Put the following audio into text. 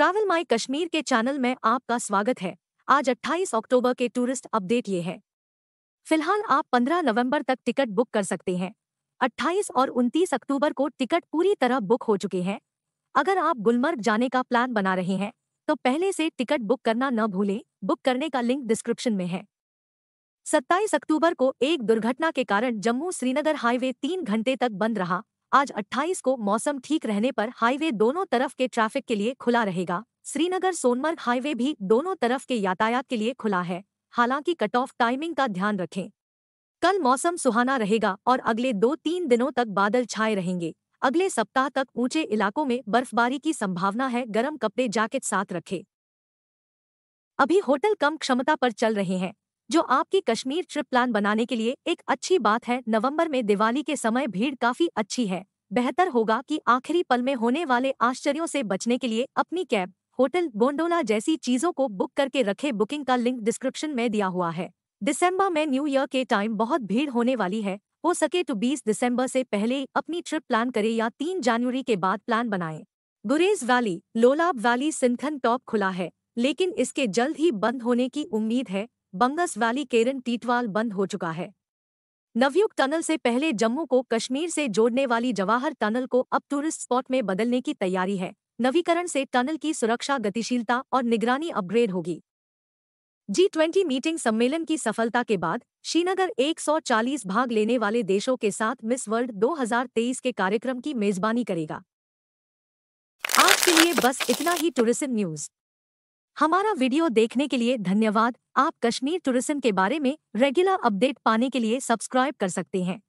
Travel माई कश्मीर के channel में आपका स्वागत है आज 28 अक्टूबर के टूरिस्ट अपडेट ये है फिलहाल आप 15 नवंबर तक टिकट बुक कर सकते हैं 28 और 29 अक्टूबर को टिकट पूरी तरह बुक हो चुके हैं अगर आप गुलमर्ग जाने का प्लान बना रहे हैं तो पहले से टिकट बुक करना न भूलें बुक करने का लिंक डिस्क्रिप्शन में है सत्ताईस अक्टूबर को एक दुर्घटना के कारण जम्मू श्रीनगर हाईवे तीन घंटे तक बंद रहा आज 28 को मौसम ठीक रहने पर हाईवे दोनों तरफ के ट्रैफिक के लिए खुला रहेगा श्रीनगर सोनमर्ग हाईवे भी दोनों तरफ के यातायात के लिए खुला है हालांकि कट ऑफ टाइमिंग का ध्यान रखें कल मौसम सुहाना रहेगा और अगले दो तीन दिनों तक बादल छाए रहेंगे अगले सप्ताह तक ऊंचे इलाकों में बर्फबारी की संभावना है गर्म कपड़े जैकेट साथ रखें अभी होटल कम क्षमता पर चल रहे हैं जो आपकी कश्मीर ट्रिप प्लान बनाने के लिए एक अच्छी बात है नवंबर में दिवाली के समय भीड़ काफी अच्छी है बेहतर होगा कि आखिरी पल में होने वाले आश्चर्यों से बचने के लिए अपनी कैब होटल गोंडोला जैसी चीजों को बुक करके रखे बुकिंग का लिंक डिस्क्रिप्शन में दिया हुआ है दिसंबर में न्यू ईयर के टाइम बहुत भीड़ होने वाली है हो सके तो 20 दिसंबर से पहले अपनी ट्रिप प्लान करें या 3 जनवरी के बाद प्लान बनाएं। Gurez valley Lolab valley Sinthan top खुला है लेकिन इसके जल्द ही बंद होने की उम्मीद है बंगस वैली केरन टीटवाल बंद हो चुका है नवयुग टनल से पहले जम्मू को कश्मीर से जोड़ने वाली जवाहर टनल को अब टूरिस्ट स्पॉट में बदलने की तैयारी है नवीकरण से टनल की सुरक्षा गतिशीलता और निगरानी अपग्रेड होगी जी ट्वेंटी मीटिंग सम्मेलन की सफलता के बाद श्रीनगर 140 भाग लेने वाले देशों के साथ मिस वर्ल्ड 2023 के कार्यक्रम की मेजबानी करेगा आज के लिए बस इतना ही टूरिज्म न्यूज़ हमारा वीडियो देखने के लिए धन्यवाद आप कश्मीर टूरिज्म के बारे में रेगुलर अपडेट पाने के लिए सब्सक्राइब कर सकते हैं